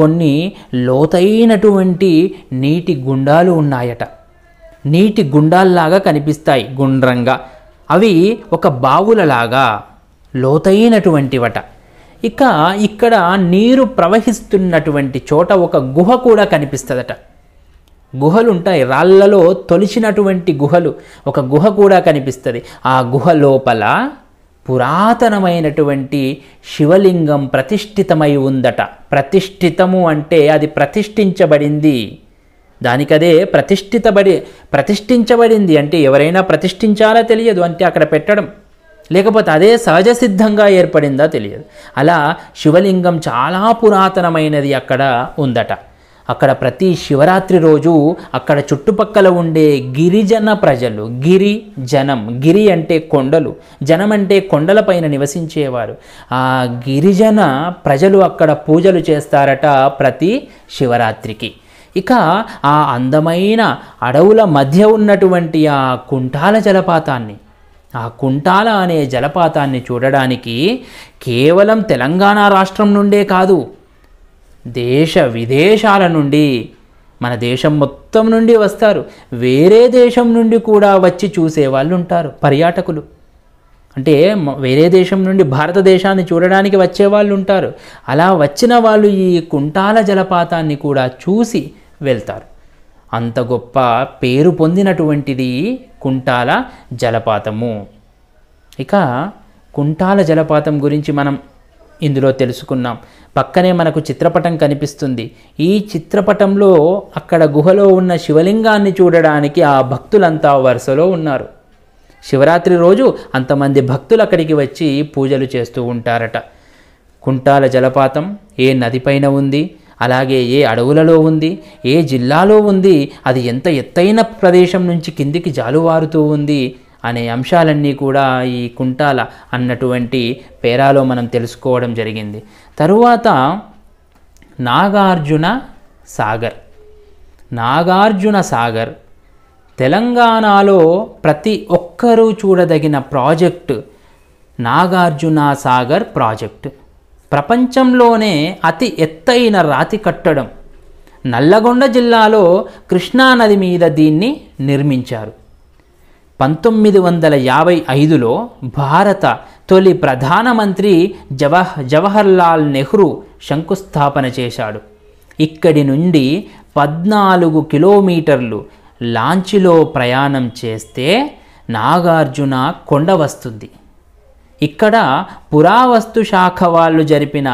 S1: కొన్ని లోతైనటువంటి నీటి గుండాలు ఉన్నాయట నీటి గుండాల్లాగా కనిపిస్తాయి గుండ్రంగా అవి ఒక బావులలాగా లోతైనటువంటివట ఇక ఇక్కడ నీరు ప్రవహిస్తున్నటువంటి చోట ఒక గుహ కూడా కనిపిస్తుందట గుహలు ఉంటాయి రాళ్లలో తొలిచినటువంటి గుహలు ఒక గుహ కూడా కనిపిస్తుంది ఆ గుహ లోపల పురాతనమైనటువంటి శివలింగం ప్రతిష్ఠితమై ఉందట ప్రతిష్ఠితము అంటే అది ప్రతిష్ఠించబడింది దానికదే ప్రతిష్ఠితబడి ప్రతిష్ఠించబడింది అంటే ఎవరైనా ప్రతిష్ఠించాలా తెలియదు అంటే అక్కడ పెట్టడం లేకపోతే అదే సహజ సిద్ధంగా ఏర్పడిందా తెలియదు అలా శివలింగం చాలా పురాతనమైనది అక్కడ ఉందట అక్కడ ప్రతి శివరాత్రి రోజు అక్కడ చుట్టుపక్కల ఉండే గిరిజన ప్రజలు గిరి జనం గిరి అంటే కొండలు జనం అంటే కొండలపైన నివసించేవారు ఆ గిరిజన ప్రజలు అక్కడ పూజలు చేస్తారట ప్రతి శివరాత్రికి ఇక ఆ అందమైన అడవుల మధ్య ఉన్నటువంటి ఆ కుంఠాల జలపాతాన్ని ఆ కుంటాల అనే జలపాతాన్ని చూడడానికి కేవలం తెలంగాణ రాష్ట్రం నుండే కాదు దేశ విదేశాల నుండి మన దేశం మొత్తం నుండి వస్తారు వేరే దేశం నుండి కూడా వచ్చి చూసే వాళ్ళు ఉంటారు పర్యాటకులు అంటే వేరే దేశం నుండి భారతదేశాన్ని చూడడానికి వచ్చేవాళ్ళు ఉంటారు అలా వచ్చిన వాళ్ళు ఈ కుంటాల జలపాతాన్ని కూడా చూసి వెళ్తారు అంత గొప్ప పేరు పొందినటువంటిది కుంటాల జలపాతము ఇక కుంటాల జలపాతం గురించి మనం ఇందులో తెలుసుకున్నాం పక్కనే మనకు చిత్రపటం కనిపిస్తుంది ఈ చిత్రపటంలో అక్కడ గుహలో ఉన్న శివలింగాన్ని చూడడానికి ఆ భక్తులంతా వరుసలో ఉన్నారు శివరాత్రి రోజు అంతమంది భక్తులు అక్కడికి వచ్చి పూజలు చేస్తూ ఉంటారట కుంటాల జలపాతం ఏ నదిపైన ఉంది అలాగే ఏ అడవులలో ఉంది ఏ జిల్లాలో ఉంది అది ఎంత ఎత్తైన ప్రదేశం నుంచి కిందికి జాలువారుతూ ఉంది అనే అంశాలన్నీ కూడా ఈ కుంటాల అన్నటువంటి పేరాలో మనం తెలుసుకోవడం జరిగింది తరువాత నాగార్జున సాగర్ నాగార్జున సాగర్ తెలంగాణలో ప్రతి ఒక్కరూ చూడదగిన ప్రాజెక్టు నాగార్జున సాగర్ ప్రాజెక్టు ప్రపంచంలోనే అతి ఎత్తైన రాతి కట్టడం నల్లగొండ జిల్లాలో కృష్ణానది మీద దీన్ని నిర్మించారు పంతొమ్మిది వందల యాభై ఐదులో భారత తొలి ప్రధానమంత్రి జవహ జవహర్లాల్ నెహ్రూ శంకుస్థాపన చేశాడు ఇక్కడి నుండి పద్నాలుగు కిలోమీటర్లు లాంచిలో ప్రయాణం చేస్తే నాగార్జున కొండ వస్తుంది ఇక్కడ పురావస్తు శాఖ వాళ్ళు జరిపిన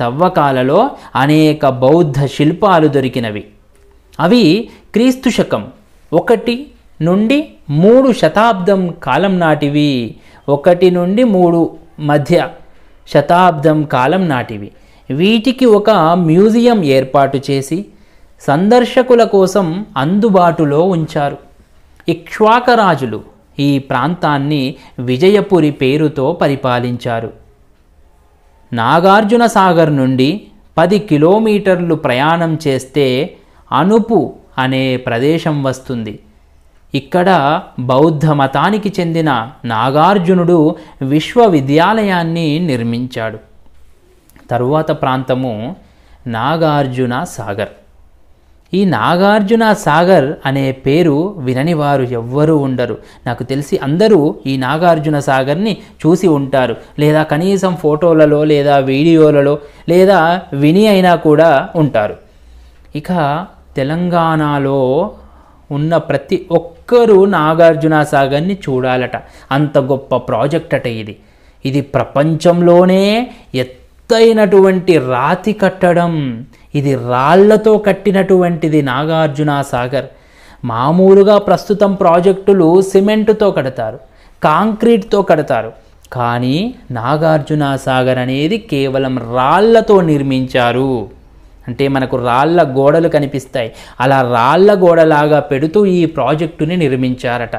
S1: తవ్వకాలలో అనేక బౌద్ధ శిల్పాలు దొరికినవి అవి క్రీస్తు శకం ఒకటి నుండి మూడు శతాబ్దం కాలం నాటివి ఒకటి నుండి మూడు మధ్య శతాబ్దం కాలం నాటివి వీటికి ఒక మ్యూజియం ఏర్పాటు చేసి సందర్శకుల కోసం అందుబాటులో ఉంచారు ఇక్ష్వాకరాజులు ఈ ప్రాంతాన్ని విజయపురి పేరుతో పరిపాలించారు నాగార్జున సాగర్ నుండి పది కిలోమీటర్లు ప్రయాణం చేస్తే అనుపు అనే ప్రదేశం వస్తుంది ఇక్కడ బౌద్ధ మతానికి చెందిన నాగార్జునుడు విశ్వవిద్యాలయాన్ని నిర్మించాడు తరువాత ప్రాంతము నాగార్జున సాగర్ ఈ నాగార్జున సాగర్ అనే పేరు వినని వారు ఎవ్వరూ ఉండరు నాకు తెలిసి అందరూ ఈ నాగార్జున సాగర్ని చూసి ఉంటారు లేదా కనీసం ఫోటోలలో లేదా వీడియోలలో లేదా విని అయినా కూడా ఉంటారు ఇక తెలంగాణలో ఉన్న ప్రతి ఒక్కరూ నాగార్జున సాగర్ని చూడాలట అంత గొప్ప ప్రాజెక్ట్ అట ఇది ఇది ప్రపంచంలోనే ఎత్తైనటువంటి రాతి కట్టడం ఇది రాళ్లతో కట్టినటువంటిది నాగార్జున సాగర్ మామూలుగా ప్రస్తుతం ప్రాజెక్టులు సిమెంటుతో కడతారు కాంక్రీట్తో కడతారు కానీ నాగార్జున సాగర్ అనేది కేవలం రాళ్లతో నిర్మించారు అంటే మనకు రాళ్ల గోడలు కనిపిస్తాయి అలా రాళ్ల గోడలాగా పెడుతూ ఈ ప్రాజెక్టుని నిర్మించారట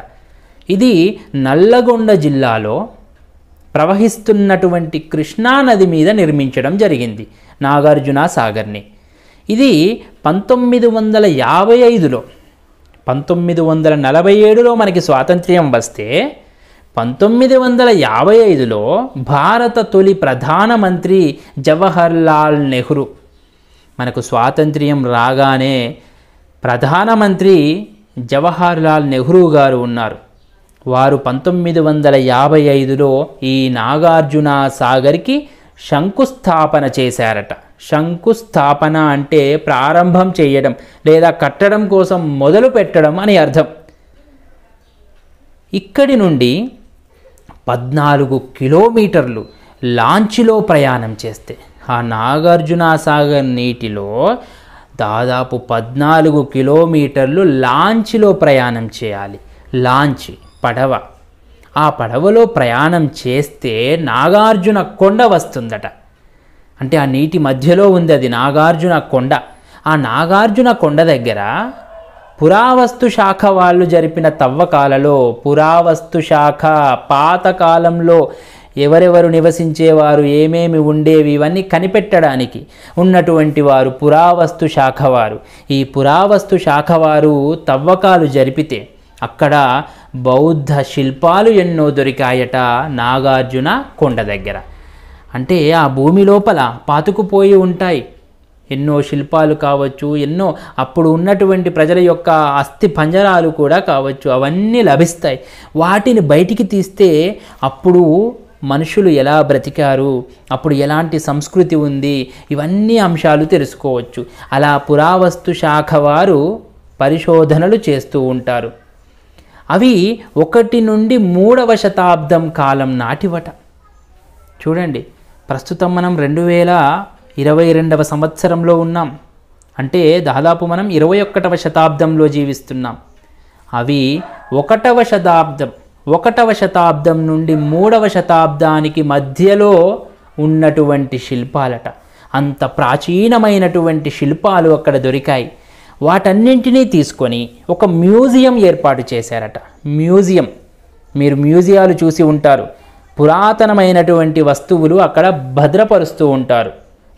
S1: ఇది నల్లగొండ జిల్లాలో ప్రవహిస్తున్నటువంటి కృష్ణానది మీద నిర్మించడం జరిగింది నాగార్జున సాగర్ని ఇది పంతొమ్మిది వందల యాభై ఐదులో పంతొమ్మిది వందల నలభై ఏడులో మనకి స్వాతంత్ర్యం వస్తే పంతొమ్మిది వందల యాభై ఐదులో భారత తొలి ప్రధానమంత్రి జవహర్లాల్ నెహ్రూ మనకు స్వాతంత్ర్యం రాగానే ప్రధానమంత్రి జవహర్లాల్ నెహ్రూ గారు ఉన్నారు వారు పంతొమ్మిది వందల యాభై ఐదులో ఈ నాగార్జున సాగర్కి శంకుస్థాపన చేశారట శంకుస్థాపన అంటే ప్రారంభం చేయడం లేదా కట్టడం కోసం మొదలు పెట్టడం అని అర్థం ఇక్కడి నుండి పద్నాలుగు కిలోమీటర్లు లాంచ్లో ప్రయాణం చేస్తే ఆ నాగార్జున సాగర్ నీటిలో దాదాపు పద్నాలుగు కిలోమీటర్లు లాంచ్లో ప్రయాణం చేయాలి లాంచ్ పడవ ఆ పడవలో ప్రయాణం చేస్తే నాగార్జున కొండ వస్తుందట అంటే ఆ నీటి మధ్యలో ఉంది అది నాగార్జున కొండ ఆ నాగార్జున కొండ దగ్గర పురావస్తు శాఖ వాళ్ళు జరిపిన తవ్వకాలలో పురావస్తు శాఖ పాతకాలంలో ఎవరెవరు నివసించేవారు ఏమేమి ఉండేవి ఇవన్నీ కనిపెట్టడానికి ఉన్నటువంటి వారు పురావస్తు శాఖ వారు ఈ పురావస్తు శాఖ వారు తవ్వకాలు జరిపితే అక్కడ బౌద్ధ శిల్పాలు ఎన్నో దొరికాయట నాగార్జున కొండ దగ్గర అంటే ఆ భూమి లోపల పాతుకుపోయి ఉంటాయి ఎన్నో శిల్పాలు కావచ్చు ఎన్నో అప్పుడు ఉన్నటువంటి ప్రజల యొక్క అస్థి పంజరాలు కూడా కావచ్చు అవన్నీ లభిస్తాయి వాటిని బయటికి తీస్తే అప్పుడు మనుషులు ఎలా బ్రతికారు అప్పుడు ఎలాంటి సంస్కృతి ఉంది ఇవన్నీ అంశాలు తెలుసుకోవచ్చు అలా పురావస్తు శాఖ వారు పరిశోధనలు చేస్తూ ఉంటారు అవి ఒకటి నుండి మూడవ శతాబ్దం కాలం నాటివట చూడండి ప్రస్తుతం మనం రెండు వేల ఇరవై రెండవ సంవత్సరంలో ఉన్నాం అంటే దాదాపు మనం ఇరవై ఒకటవ శతాబ్దంలో జీవిస్తున్నాం అవి ఒకటవ శతాబ్దం ఒకటవ శతాబ్దం నుండి మూడవ శతాబ్దానికి మధ్యలో ఉన్నటువంటి శిల్పాలట అంత ప్రాచీనమైనటువంటి శిల్పాలు అక్కడ దొరికాయి వాటన్నింటినీ తీసుకొని ఒక మ్యూజియం ఏర్పాటు చేశారట మ్యూజియం మీరు మ్యూజియాలు చూసి ఉంటారు పురాతనమైనటువంటి వస్తువులు అక్కడ భద్రపరుస్తూ ఉంటారు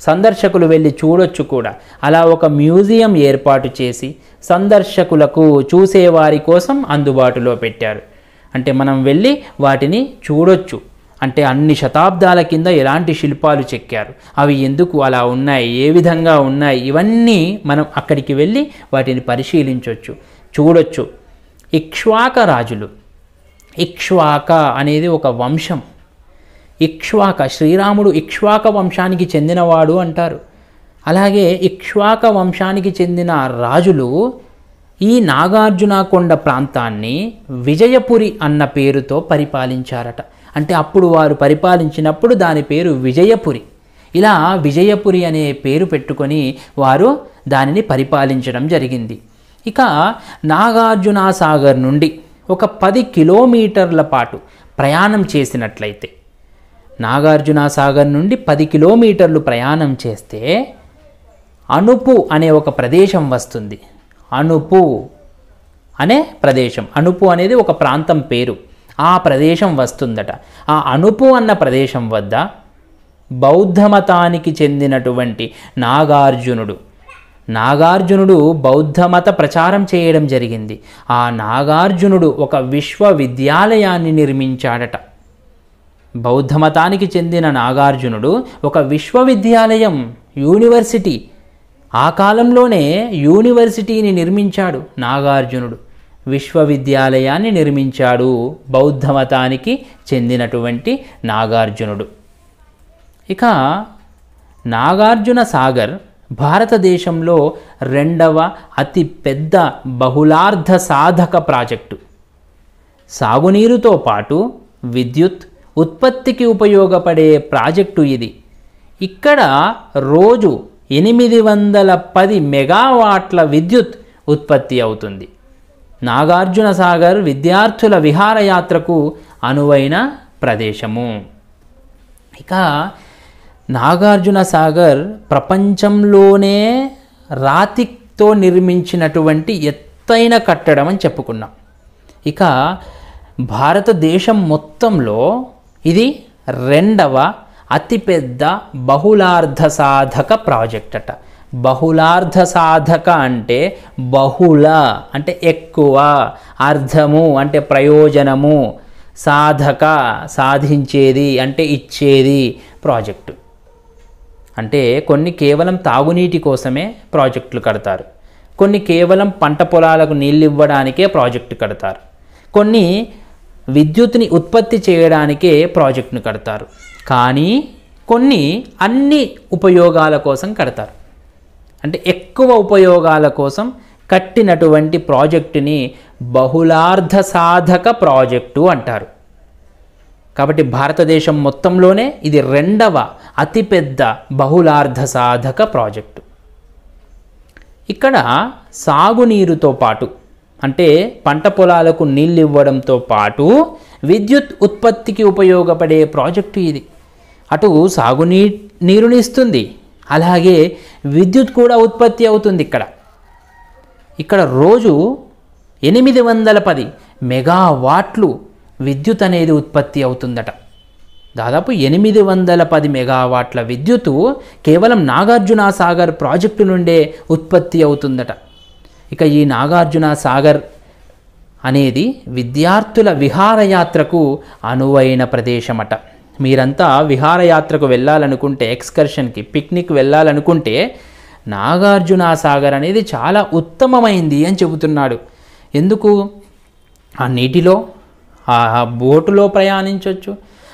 S1: సందర్శకులు వెళ్ళి చూడొచ్చు కూడా అలా ఒక మ్యూజియం ఏర్పాటు చేసి సందర్శకులకు చూసేవారి కోసం అందుబాటులో పెట్టారు అంటే మనం వెళ్ళి వాటిని చూడొచ్చు అంటే అన్ని శతాబ్దాల కింద ఎలాంటి శిల్పాలు చెక్కారు అవి ఎందుకు అలా ఉన్నాయి ఏ విధంగా ఉన్నాయి ఇవన్నీ మనం అక్కడికి వెళ్ళి వాటిని పరిశీలించవచ్చు చూడొచ్చు ఇక్ష్వాక రాజులు ఇక్ష్వాక అనేది ఒక వంశం ఇక్ష్వాక శ్రీరాముడు ఇక్ష్వాక వంశానికి చెందినవాడు అంటారు అలాగే ఇక్ష్వాక వంశానికి చెందిన రాజులు ఈ నాగార్జునకొండ ప్రాంతాన్ని విజయపురి అన్న పేరుతో పరిపాలించారట అంటే అప్పుడు వారు పరిపాలించినప్పుడు దాని పేరు విజయపురి ఇలా విజయపురి అనే పేరు పెట్టుకొని వారు దానిని పరిపాలించడం జరిగింది ఇక నాగార్జున సాగర్ నుండి ఒక పది కిలోమీటర్ల పాటు ప్రయాణం చేసినట్లయితే నాగార్జున సాగర్ నుండి పది కిలోమీటర్లు ప్రయాణం చేస్తే అనుపు అనే ఒక ప్రదేశం వస్తుంది అనుపు అనే ప్రదేశం అనుపు అనేది ఒక ప్రాంతం పేరు ఆ ప్రదేశం వస్తుందట ఆ అణుపు అన్న ప్రదేశం వద్ద బౌద్ధమతానికి చెందినటువంటి నాగార్జునుడు నాగార్జునుడు బౌద్ధమత ప్రచారం చేయడం జరిగింది ఆ నాగార్జునుడు ఒక విశ్వవిద్యాలయాన్ని నిర్మించాడట బౌద్ధమతానికి చెందిన నాగార్జునుడు ఒక విశ్వవిద్యాలయం యూనివర్సిటీ ఆ కాలంలోనే యూనివర్సిటీని నిర్మించాడు నాగార్జునుడు విశ్వవిద్యాలయాన్ని నిర్మించాడు బౌద్ధమతానికి చెందినటువంటి నాగార్జునుడు ఇక నాగార్జున సాగర్ భారతదేశంలో రెండవ అతి పెద్ద బహుళార్ధ సాధక ప్రాజెక్టు సాగునీరుతో పాటు విద్యుత్ ఉత్పత్తికి ఉపయోగపడే ప్రాజెక్టు ఇది ఇక్కడ రోజు ఎనిమిది వందల పది మెగావాట్ల విద్యుత్ ఉత్పత్తి అవుతుంది నాగార్జున సాగర్ విద్యార్థుల విహారయాత్రకు అనువైన ప్రదేశము ఇక నాగార్జున సాగర్ ప్రపంచంలోనే రాతితో నిర్మించినటువంటి ఎత్తైన కట్టడం అని చెప్పుకున్నాం ఇక భారతదేశం మొత్తంలో ఇది రెండవ అతిపెద్ద బహుళార్థ సాధక ప్రాజెక్ట్ అట బహుళార్థ సాధక అంటే బహుళ అంటే ఎక్కువ అర్థము అంటే ప్రయోజనము సాధక సాధించేది అంటే ఇచ్చేది ప్రాజెక్టు అంటే కొన్ని కేవలం తాగునీటి కోసమే ప్రాజెక్టులు కడతారు కొన్ని కేవలం పంట పొలాలకు నీళ్ళు ఇవ్వడానికే ప్రాజెక్టు కడతారు కొన్ని విద్యుత్ని ఉత్పత్తి చేయడానికే ప్రాజెక్టును కడతారు కానీ కొన్ని అన్ని ఉపయోగాల కోసం కడతారు అంటే ఎక్కువ ఉపయోగాల కోసం కట్టినటువంటి ప్రాజెక్టుని బహుళార్థ సాధక ప్రాజెక్టు అంటారు కాబట్టి భారతదేశం మొత్తంలోనే ఇది రెండవ అతిపెద్ద బహుళార్థ సాధక ప్రాజెక్టు ఇక్కడ సాగునీరుతో పాటు అంటే పంట పొలాలకు నీళ్ళు ఇవ్వడంతో పాటు విద్యుత్ ఉత్పత్తికి ఉపయోగపడే ప్రాజెక్టు ఇది అటు సాగునీ నీరుని ఇస్తుంది అలాగే విద్యుత్ కూడా ఉత్పత్తి అవుతుంది ఇక్కడ ఇక్కడ రోజు ఎనిమిది వందల పది మెగావాట్లు విద్యుత్ అనేది ఉత్పత్తి అవుతుందట దాదాపు ఎనిమిది వందల పది మెగావాట్ల విద్యుత్ కేవలం నాగార్జున సాగర్ ప్రాజెక్టు నుండే ఉత్పత్తి అవుతుందట ఇక ఈ నాగార్జున సాగర్ అనేది విద్యార్థుల విహారయాత్రకు అనువైన ప్రదేశమట మీరంతా విహారయాత్రకు వెళ్ళాలనుకుంటే ఎక్స్కర్షన్కి పిక్నిక్ వెళ్ళాలనుకుంటే నాగార్జున సాగర్ అనేది చాలా ఉత్తమమైంది అని చెబుతున్నాడు ఎందుకు ఆ నీటిలో ఆ బోటులో ప్రయాణించవచ్చు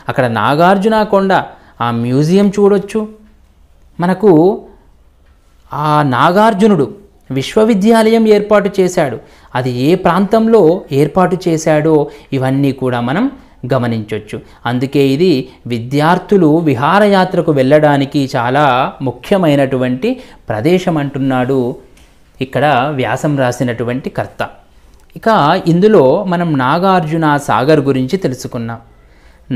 S1: అక్కడ నాగార్జున కొండ ఆ మ్యూజియం చూడొచ్చు మనకు ఆ నాగార్జునుడు విశ్వవిద్యాలయం ఏర్పాటు చేశాడు అది ఏ ప్రాంతంలో ఏర్పాటు చేశాడో ఇవన్నీ కూడా మనం గమనించవచ్చు అందుకే ఇది విద్యార్థులు విహారయాత్రకు వెళ్ళడానికి చాలా ముఖ్యమైనటువంటి ప్రదేశం అంటున్నాడు ఇక్కడ వ్యాసం రాసినటువంటి కర్త ఇక ఇందులో మనం నాగార్జున సాగర్ గురించి తెలుసుకున్నాం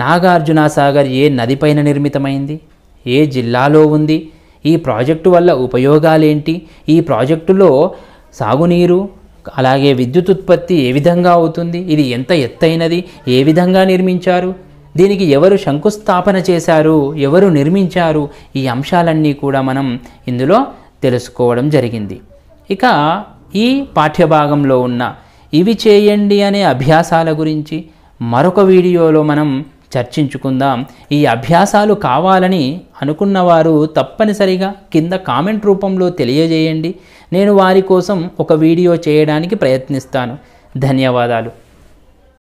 S1: నాగార్జున సాగర్ ఏ నదిపైన నిర్మితమైంది ఏ జిల్లాలో ఉంది ఈ ప్రాజెక్టు వల్ల ఉపయోగాలేంటి ఈ ప్రాజెక్టులో సాగునీరు అలాగే విద్యుత్ ఉత్పత్తి ఏ విధంగా అవుతుంది ఇది ఎంత ఎత్తైనది ఏ విధంగా నిర్మించారు దీనికి ఎవరు శంకుస్థాపన చేశారు ఎవరు నిర్మించారు ఈ అంశాలన్నీ కూడా మనం ఇందులో తెలుసుకోవడం జరిగింది ఇక ఈ పాఠ్యభాగంలో ఉన్న ఇవి చేయండి అనే అభ్యాసాల గురించి మరొక వీడియోలో మనం చర్చించుకుందాం ఈ అభ్యాసాలు కావాలని అనుకున్నవారు తప్పనిసరిగా కింద కామెంట్ రూపంలో తెలియజేయండి నేను వారి కోసం ఒక వీడియో చేయడానికి ప్రయత్నిస్తాను ధన్యవాదాలు